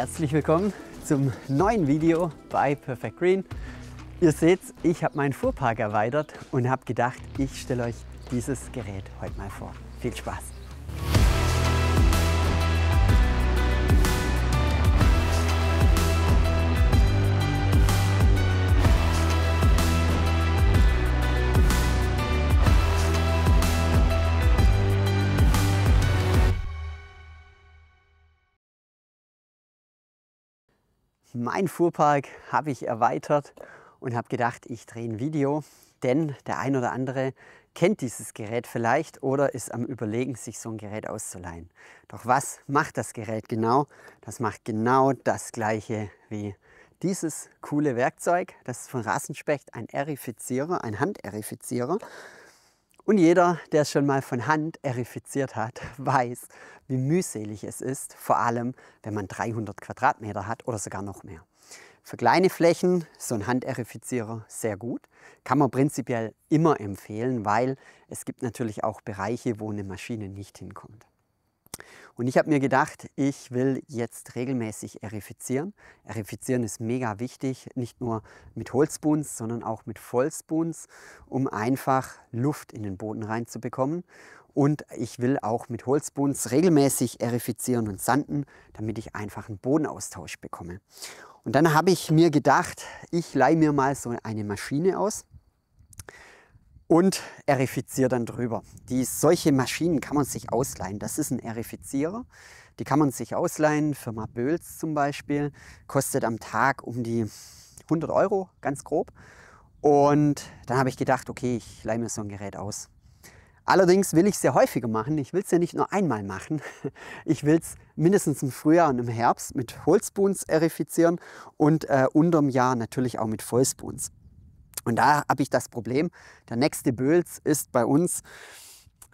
Herzlich willkommen zum neuen Video bei Perfect Green. Ihr seht, ich habe meinen Fuhrpark erweitert und habe gedacht, ich stelle euch dieses Gerät heute mal vor. Viel Spaß! Mein Fuhrpark habe ich erweitert und habe gedacht, ich drehe ein Video, denn der ein oder andere kennt dieses Gerät vielleicht oder ist am Überlegen, sich so ein Gerät auszuleihen. Doch was macht das Gerät genau? Das macht genau das gleiche wie dieses coole Werkzeug. Das ist von Rasenspecht ein Aerifizierer, ein Handaerifizierer. Und jeder, der es schon mal von Hand erifiziert hat, weiß, wie mühselig es ist, vor allem wenn man 300 Quadratmeter hat oder sogar noch mehr. Für kleine Flächen so ein Handerifizierer sehr gut, kann man prinzipiell immer empfehlen, weil es gibt natürlich auch Bereiche, wo eine Maschine nicht hinkommt. Und ich habe mir gedacht, ich will jetzt regelmäßig erifizieren. Erifizieren ist mega wichtig, nicht nur mit Holzboons, sondern auch mit Vollspoons, um einfach Luft in den Boden reinzubekommen. Und ich will auch mit Holzboons regelmäßig erifizieren und sanden, damit ich einfach einen Bodenaustausch bekomme. Und dann habe ich mir gedacht, ich leihe mir mal so eine Maschine aus und erifiziere dann drüber. Die, solche Maschinen kann man sich ausleihen. Das ist ein Erifizierer. Die kann man sich ausleihen. Firma Böhls zum Beispiel kostet am Tag um die 100 Euro, ganz grob. Und dann habe ich gedacht, okay, ich leihe mir so ein Gerät aus. Allerdings will ich es sehr häufiger machen. Ich will es ja nicht nur einmal machen. Ich will es mindestens im Frühjahr und im Herbst mit Holzboons erifizieren und äh, unterm Jahr natürlich auch mit Vollspoons. Und da habe ich das Problem, der nächste Bölz ist bei uns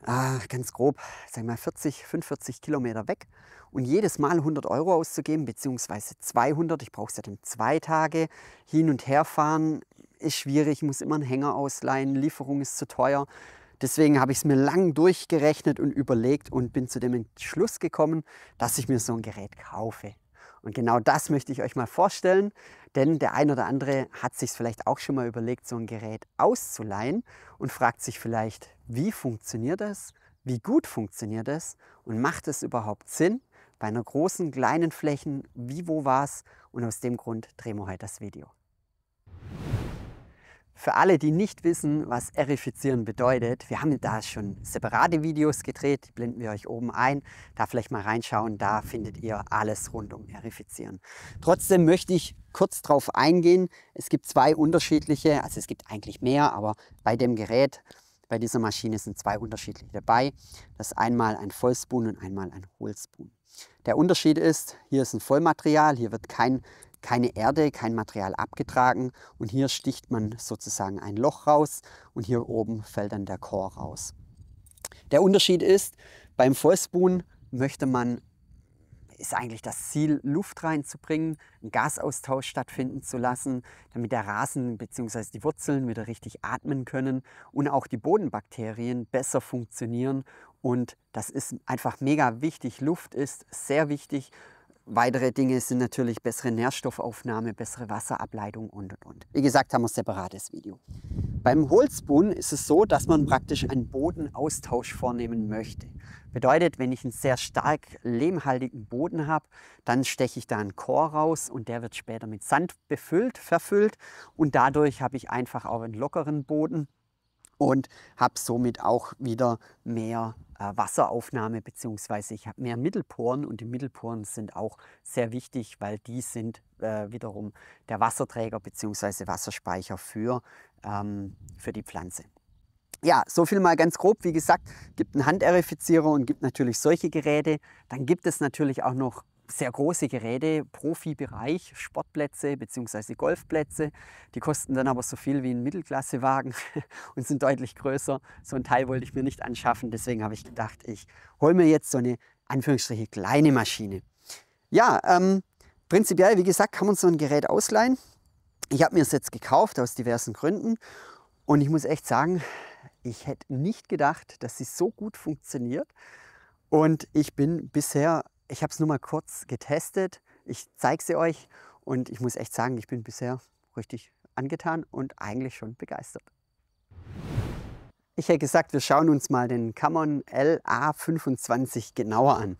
äh, ganz grob, sagen wir mal 40, 45 Kilometer weg. Und jedes Mal 100 Euro auszugeben, beziehungsweise 200, ich brauche es ja dann zwei Tage, hin und her fahren, ist schwierig, ich muss immer einen Hänger ausleihen, Lieferung ist zu teuer. Deswegen habe ich es mir lang durchgerechnet und überlegt und bin zu dem Entschluss gekommen, dass ich mir so ein Gerät kaufe. Und genau das möchte ich euch mal vorstellen, denn der ein oder andere hat sich vielleicht auch schon mal überlegt, so ein Gerät auszuleihen und fragt sich vielleicht, wie funktioniert das, wie gut funktioniert es und macht es überhaupt Sinn bei einer großen, kleinen Flächen, wie, wo, was und aus dem Grund drehen wir heute das Video. Für alle, die nicht wissen, was Erifizieren bedeutet, wir haben da schon separate Videos gedreht, die blenden wir euch oben ein. Da vielleicht mal reinschauen, da findet ihr alles rund um Erifizieren. Trotzdem möchte ich kurz darauf eingehen. Es gibt zwei unterschiedliche, also es gibt eigentlich mehr, aber bei dem Gerät, bei dieser Maschine sind zwei unterschiedliche dabei. Das ist einmal ein Vollspoon und einmal ein Hohlspoon. Der Unterschied ist, hier ist ein Vollmaterial, hier wird kein keine Erde, kein Material abgetragen und hier sticht man sozusagen ein Loch raus und hier oben fällt dann der Chor raus. Der Unterschied ist, beim Vollspoon möchte man, ist eigentlich das Ziel, Luft reinzubringen, einen Gasaustausch stattfinden zu lassen, damit der Rasen bzw. die Wurzeln wieder richtig atmen können und auch die Bodenbakterien besser funktionieren. Und das ist einfach mega wichtig. Luft ist sehr wichtig Weitere Dinge sind natürlich bessere Nährstoffaufnahme, bessere Wasserableitung und und und. Wie gesagt, haben wir ein separates Video. Beim Holzboden ist es so, dass man praktisch einen Bodenaustausch vornehmen möchte. Bedeutet, wenn ich einen sehr stark lehmhaltigen Boden habe, dann steche ich da einen Chor raus und der wird später mit Sand befüllt, verfüllt und dadurch habe ich einfach auch einen lockeren Boden und habe somit auch wieder mehr äh, Wasseraufnahme bzw. ich habe mehr Mittelporen und die Mittelporen sind auch sehr wichtig, weil die sind äh, wiederum der Wasserträger bzw. Wasserspeicher für, ähm, für die Pflanze. Ja, so viel mal ganz grob. Wie gesagt, gibt einen Handerifizierer und gibt natürlich solche Geräte. Dann gibt es natürlich auch noch sehr große Geräte, Profibereich, Sportplätze bzw. Golfplätze. Die kosten dann aber so viel wie ein Mittelklassewagen und sind deutlich größer. So ein Teil wollte ich mir nicht anschaffen, deswegen habe ich gedacht, ich hole mir jetzt so eine Anführungsstriche kleine Maschine. Ja, ähm, prinzipiell, wie gesagt, kann man so ein Gerät ausleihen. Ich habe mir es jetzt gekauft aus diversen Gründen und ich muss echt sagen, ich hätte nicht gedacht, dass sie so gut funktioniert. Und ich bin bisher ich habe es nur mal kurz getestet. Ich zeige sie euch und ich muss echt sagen, ich bin bisher richtig angetan und eigentlich schon begeistert. Ich hätte gesagt, wir schauen uns mal den Canon LA25 genauer an.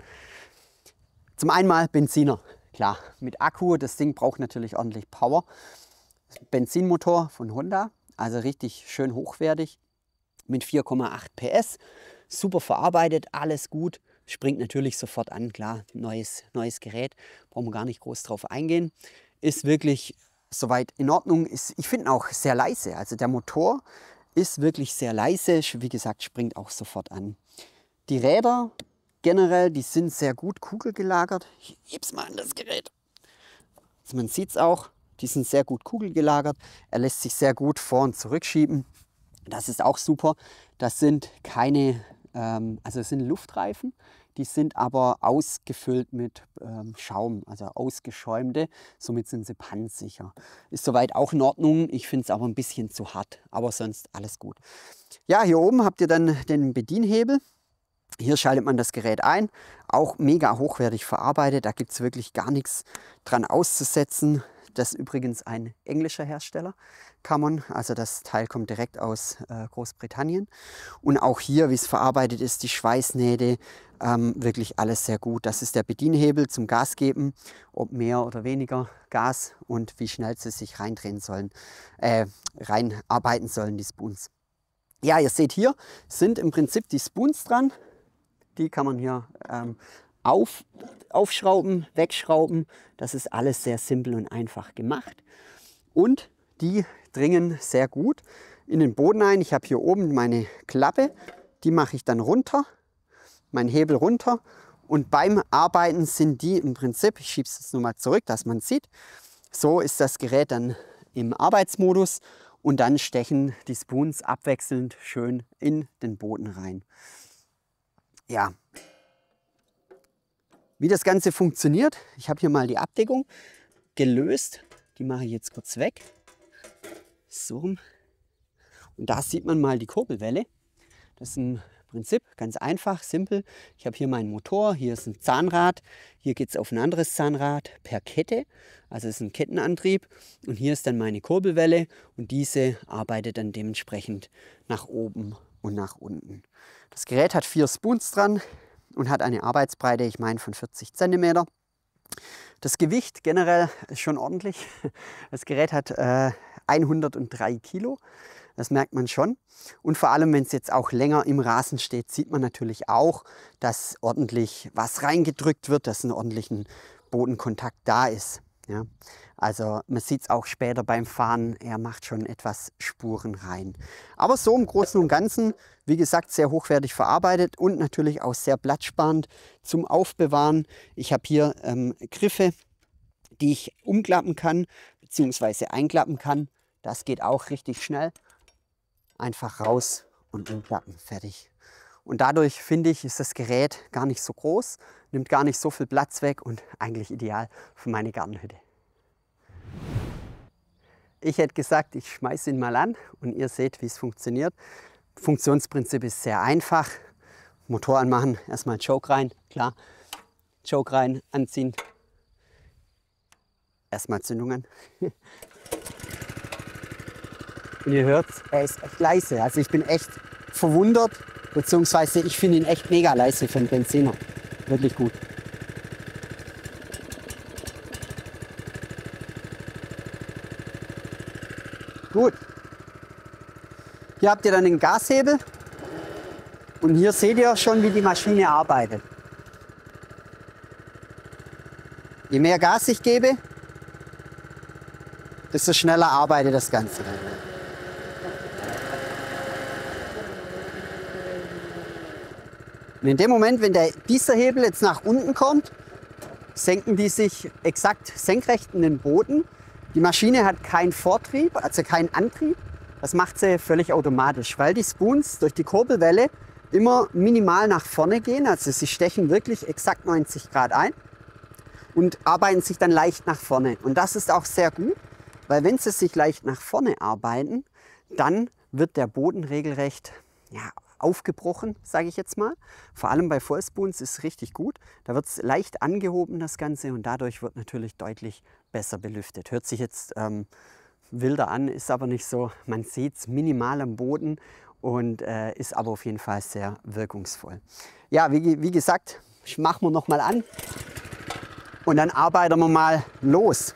Zum einen mal Benziner, klar, mit Akku, das Ding braucht natürlich ordentlich Power. Benzinmotor von Honda, also richtig schön hochwertig mit 4,8 PS, super verarbeitet, alles gut springt natürlich sofort an, klar, neues, neues Gerät, brauchen wir gar nicht groß drauf eingehen. Ist wirklich soweit in Ordnung, ist, ich finde auch sehr leise, also der Motor ist wirklich sehr leise, wie gesagt, springt auch sofort an. Die Räder generell, die sind sehr gut kugelgelagert. Ich heb's mal an das Gerät. Also man sieht es auch, die sind sehr gut kugelgelagert. Er lässt sich sehr gut vor- und zurückschieben. Das ist auch super. Das sind keine ähm, also es sind Luftreifen, die sind aber ausgefüllt mit ähm, Schaum, also ausgeschäumte. Somit sind sie pannensicher. Ist soweit auch in Ordnung. Ich finde es aber ein bisschen zu hart, aber sonst alles gut. Ja, hier oben habt ihr dann den Bedienhebel. Hier schaltet man das Gerät ein, auch mega hochwertig verarbeitet, da gibt es wirklich gar nichts dran auszusetzen. Das ist übrigens ein englischer Hersteller, Camon. Also das Teil kommt direkt aus äh, Großbritannien. Und auch hier, wie es verarbeitet ist, die Schweißnähte, ähm, wirklich alles sehr gut. Das ist der Bedienhebel zum Gas geben, ob mehr oder weniger Gas und wie schnell sie sich reindrehen sollen, äh, reinarbeiten sollen, die Spoons. Ja, ihr seht hier sind im Prinzip die Spoons dran. Die kann man hier ähm, auf, aufschrauben, wegschrauben. Das ist alles sehr simpel und einfach gemacht. Und die dringen sehr gut in den Boden ein. Ich habe hier oben meine Klappe, die mache ich dann runter, meinen Hebel runter. Und beim Arbeiten sind die im Prinzip, ich schiebe es jetzt nur mal zurück, dass man sieht, so ist das Gerät dann im Arbeitsmodus und dann stechen die Spoons abwechselnd schön in den Boden rein. Ja, wie das Ganze funktioniert, ich habe hier mal die Abdeckung gelöst. Die mache ich jetzt kurz weg. So rum. Und da sieht man mal die Kurbelwelle. Das ist ein Prinzip ganz einfach, simpel. Ich habe hier meinen Motor, hier ist ein Zahnrad, hier geht es auf ein anderes Zahnrad per Kette. Also es ist ein Kettenantrieb. Und hier ist dann meine Kurbelwelle und diese arbeitet dann dementsprechend nach oben und nach unten. Das Gerät hat vier Spoons dran, und hat eine Arbeitsbreite, ich meine, von 40 cm. Das Gewicht generell ist schon ordentlich. Das Gerät hat äh, 103 Kilo. Das merkt man schon. Und vor allem, wenn es jetzt auch länger im Rasen steht, sieht man natürlich auch, dass ordentlich was reingedrückt wird, dass ein ordentlicher Bodenkontakt da ist. Ja? Also man sieht es auch später beim Fahren, er macht schon etwas Spuren rein. Aber so im Großen und Ganzen, wie gesagt, sehr hochwertig verarbeitet und natürlich auch sehr platzsparend zum Aufbewahren. Ich habe hier ähm, Griffe, die ich umklappen kann bzw. einklappen kann. Das geht auch richtig schnell. Einfach raus und umklappen, fertig. Und dadurch finde ich, ist das Gerät gar nicht so groß, nimmt gar nicht so viel Platz weg und eigentlich ideal für meine Gartenhütte. Ich hätte gesagt, ich schmeiße ihn mal an und ihr seht, wie es funktioniert. Funktionsprinzip ist sehr einfach. Motor anmachen, erstmal Choke rein, klar. Choke rein, anziehen. Erstmal Zündungen. Und ihr hört, es, er ist echt leise. Also ich bin echt verwundert, Beziehungsweise ich finde ihn echt mega leise für einen Benziner. Wirklich gut. Gut. Hier habt ihr dann den Gashebel. Und hier seht ihr schon, wie die Maschine arbeitet. Je mehr Gas ich gebe, desto schneller arbeitet das Ganze. Dann. Und in dem Moment, wenn der, dieser Hebel jetzt nach unten kommt, senken die sich exakt senkrecht in den Boden. Die Maschine hat keinen Vortrieb, also keinen Antrieb. Das macht sie völlig automatisch, weil die Spoons durch die Kurbelwelle immer minimal nach vorne gehen. Also sie stechen wirklich exakt 90 Grad ein und arbeiten sich dann leicht nach vorne. Und das ist auch sehr gut, weil wenn sie sich leicht nach vorne arbeiten, dann wird der Boden regelrecht ja, aufgebrochen, sage ich jetzt mal. Vor allem bei Vollspoons ist es richtig gut. Da wird es leicht angehoben, das Ganze, und dadurch wird natürlich deutlich besser belüftet. Hört sich jetzt ähm, wilder an, ist aber nicht so. Man sieht es minimal am Boden und äh, ist aber auf jeden Fall sehr wirkungsvoll. Ja, wie, wie gesagt, machen wir mal an und dann arbeiten wir mal los.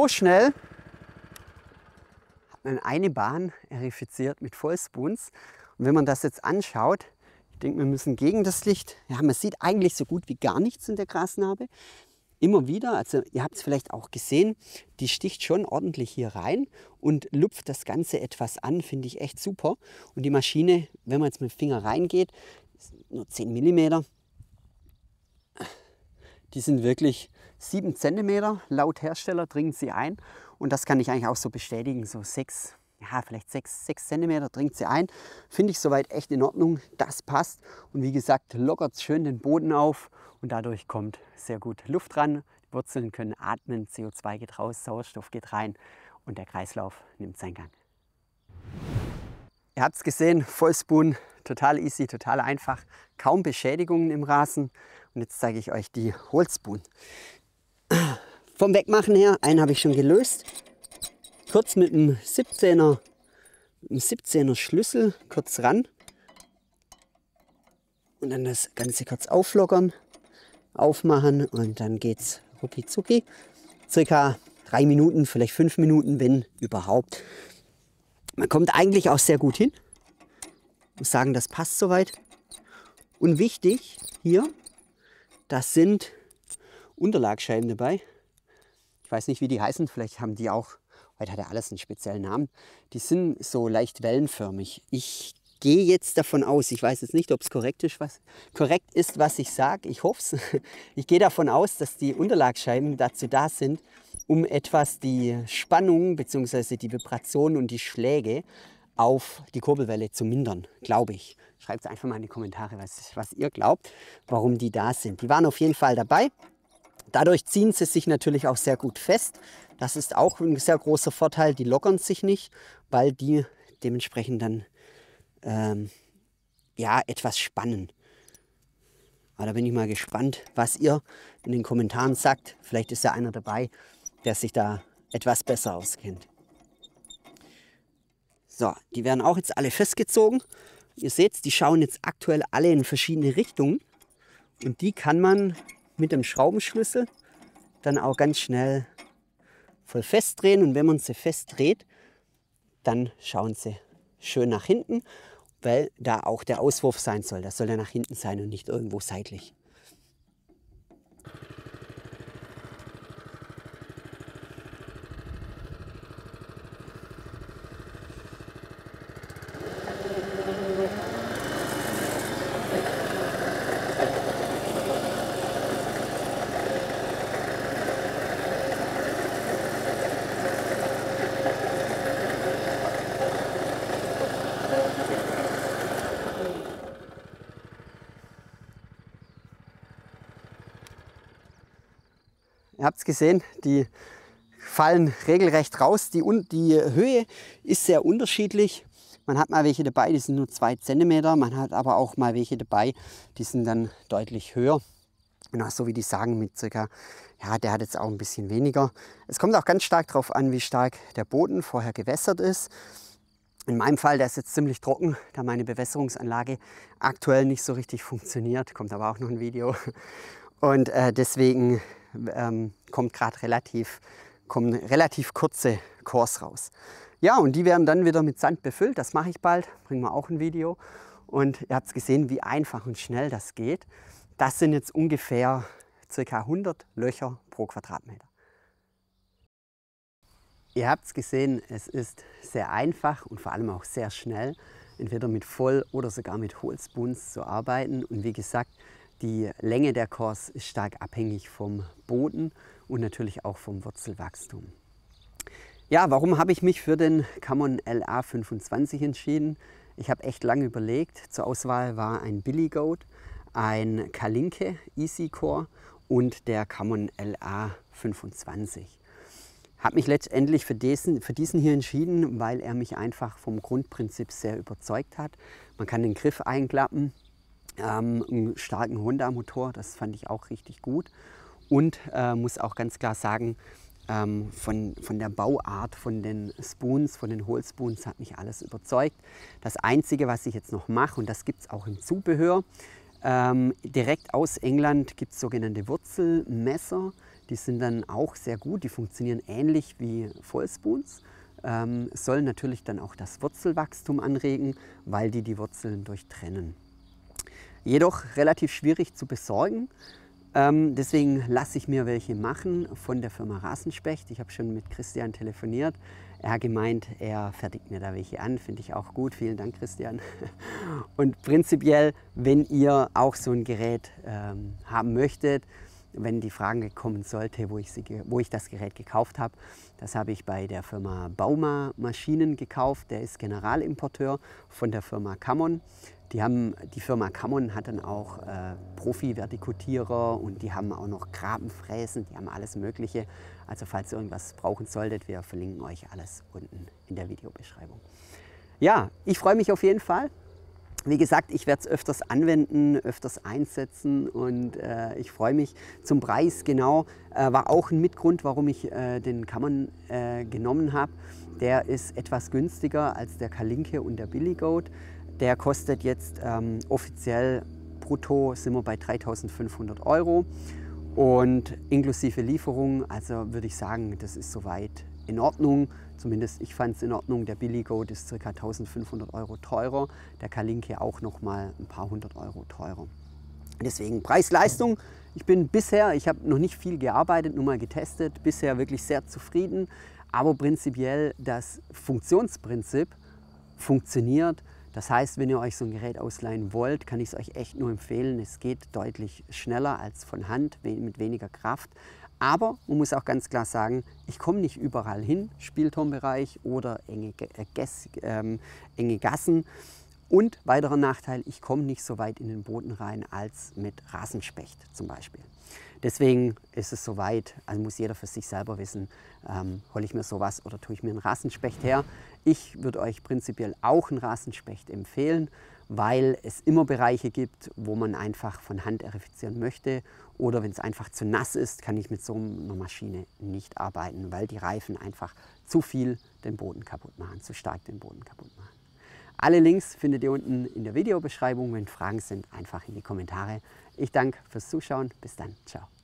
so schnell hat man eine Bahn erifiziert mit Vollspoons. Und wenn man das jetzt anschaut, ich denke, wir müssen gegen das Licht. Ja, man sieht eigentlich so gut wie gar nichts in der Grasnarbe. Immer wieder, also ihr habt es vielleicht auch gesehen, die sticht schon ordentlich hier rein und lupft das Ganze etwas an, finde ich echt super. Und die Maschine, wenn man jetzt mit dem Finger reingeht, nur 10 mm, die sind wirklich 7 cm laut Hersteller dringen sie ein und das kann ich eigentlich auch so bestätigen, so 6, ja vielleicht 6, 6 cm dringt sie ein. Finde ich soweit echt in Ordnung, das passt und wie gesagt lockert schön den Boden auf und dadurch kommt sehr gut Luft ran. Die Wurzeln können atmen, CO2 geht raus, Sauerstoff geht rein und der Kreislauf nimmt seinen Gang. Ihr habt es gesehen, Vollspoon, total easy, total einfach, kaum Beschädigungen im Rasen. Und jetzt zeige ich euch die Holzboon. Vom Wegmachen her, einen habe ich schon gelöst. Kurz mit einem 17er, einem 17er Schlüssel kurz ran. Und dann das Ganze kurz auflockern, aufmachen und dann geht's rucki zucki. Circa drei Minuten, vielleicht fünf Minuten, wenn überhaupt. Man kommt eigentlich auch sehr gut hin. Ich muss sagen, das passt soweit. Und wichtig hier, das sind Unterlagscheiben dabei ich weiß nicht, wie die heißen, vielleicht haben die auch, heute hat er alles einen speziellen Namen, die sind so leicht wellenförmig. Ich gehe jetzt davon aus, ich weiß jetzt nicht, ob es korrekt ist, was, korrekt ist, was ich sage, ich hoffe es. Ich gehe davon aus, dass die Unterlagsscheiben dazu da sind, um etwas die Spannung bzw. die Vibration und die Schläge auf die Kurbelwelle zu mindern, glaube ich. Schreibt es einfach mal in die Kommentare, was, was ihr glaubt, warum die da sind. Die waren auf jeden Fall dabei. Dadurch ziehen sie sich natürlich auch sehr gut fest. Das ist auch ein sehr großer Vorteil. Die lockern sich nicht, weil die dementsprechend dann ähm, ja etwas spannen. Aber da bin ich mal gespannt, was ihr in den Kommentaren sagt. Vielleicht ist ja einer dabei, der sich da etwas besser auskennt. So, die werden auch jetzt alle festgezogen. Ihr seht, die schauen jetzt aktuell alle in verschiedene Richtungen. Und die kann man mit dem Schraubenschlüssel dann auch ganz schnell voll festdrehen. Und wenn man sie festdreht, dann schauen sie schön nach hinten, weil da auch der Auswurf sein soll. Das soll er nach hinten sein und nicht irgendwo seitlich. Ihr habt es gesehen, die fallen regelrecht raus. Die, die Höhe ist sehr unterschiedlich. Man hat mal welche dabei, die sind nur 2 cm, man hat aber auch mal welche dabei, die sind dann deutlich höher. Genau so wie die sagen mit circa, ja, der hat jetzt auch ein bisschen weniger. Es kommt auch ganz stark darauf an, wie stark der Boden vorher gewässert ist. In meinem Fall, der ist jetzt ziemlich trocken, da meine Bewässerungsanlage aktuell nicht so richtig funktioniert. Kommt aber auch noch ein Video. Und äh, deswegen ähm, kommt gerade relativ, kommen relativ kurze Cores raus. Ja, und die werden dann wieder mit Sand befüllt. Das mache ich bald, bringen wir auch ein Video. Und ihr habt gesehen, wie einfach und schnell das geht. Das sind jetzt ungefähr ca. 100 Löcher pro Quadratmeter. Ihr habt es gesehen, es ist sehr einfach und vor allem auch sehr schnell, entweder mit Voll- oder sogar mit Holzbunst zu arbeiten. Und wie gesagt, die Länge der Kors ist stark abhängig vom Boden und natürlich auch vom Wurzelwachstum. Ja, warum habe ich mich für den Camon LA25 entschieden? Ich habe echt lange überlegt. Zur Auswahl war ein Billy Goat, ein Kalinke Easy Core und der Camon LA25. Habe mich letztendlich für diesen, für diesen hier entschieden, weil er mich einfach vom Grundprinzip sehr überzeugt hat. Man kann den Griff einklappen, ähm, einen starken Honda-Motor, das fand ich auch richtig gut. Und äh, muss auch ganz klar sagen, ähm, von, von der Bauart, von den Spoons, von den Hohlspoons hat mich alles überzeugt. Das Einzige, was ich jetzt noch mache, und das gibt es auch im Zubehör, ähm, direkt aus England gibt es sogenannte Wurzelmesser. Die sind dann auch sehr gut, die funktionieren ähnlich wie Vollspoons. Ähm, sollen natürlich dann auch das Wurzelwachstum anregen, weil die die Wurzeln durchtrennen jedoch relativ schwierig zu besorgen. Ähm, deswegen lasse ich mir welche machen von der Firma Rasenspecht. Ich habe schon mit Christian telefoniert. Er hat gemeint, er fertigt mir da welche an. Finde ich auch gut. Vielen Dank, Christian. Und prinzipiell, wenn ihr auch so ein Gerät ähm, haben möchtet, wenn die Frage kommen sollte, wo ich, sie, wo ich das Gerät gekauft habe, das habe ich bei der Firma Bauma Maschinen gekauft. Der ist Generalimporteur von der Firma Cammon. Die, haben, die Firma Kammon hat dann auch äh, Profi-Vertikutierer und die haben auch noch Grabenfräsen, die haben alles Mögliche. Also falls ihr irgendwas brauchen solltet, wir verlinken euch alles unten in der Videobeschreibung. Ja, ich freue mich auf jeden Fall. Wie gesagt, ich werde es öfters anwenden, öfters einsetzen und äh, ich freue mich. Zum Preis genau äh, war auch ein Mitgrund, warum ich äh, den Kammern äh, genommen habe. Der ist etwas günstiger als der Kalinke und der Billy Goat. Der kostet jetzt ähm, offiziell brutto sind wir bei 3500 Euro und inklusive Lieferung, also würde ich sagen, das ist soweit in Ordnung. Zumindest ich fand es in Ordnung. Der Billy Goat ist ca. 1500 Euro teurer, der Kalinke auch nochmal ein paar hundert Euro teurer. Deswegen Preis-Leistung. Ich bin bisher, ich habe noch nicht viel gearbeitet, nur mal getestet, bisher wirklich sehr zufrieden. Aber prinzipiell das Funktionsprinzip funktioniert. Das heißt, wenn ihr euch so ein Gerät ausleihen wollt, kann ich es euch echt nur empfehlen. Es geht deutlich schneller als von Hand, mit weniger Kraft. Aber man muss auch ganz klar sagen, ich komme nicht überall hin, Spielturmbereich oder enge, äh, ähm, enge Gassen. Und weiterer Nachteil, ich komme nicht so weit in den Boden rein als mit Rasenspecht zum Beispiel. Deswegen ist es soweit, also muss jeder für sich selber wissen, ähm, hole ich mir sowas oder tue ich mir einen Rassenspecht her. Ich würde euch prinzipiell auch einen Rassenspecht empfehlen, weil es immer Bereiche gibt, wo man einfach von Hand erifizieren möchte oder wenn es einfach zu nass ist, kann ich mit so einer Maschine nicht arbeiten, weil die Reifen einfach zu viel den Boden kaputt machen, zu stark den Boden kaputt machen. Alle Links findet ihr unten in der Videobeschreibung. Wenn Fragen sind, einfach in die Kommentare. Ich danke fürs Zuschauen. Bis dann. Ciao.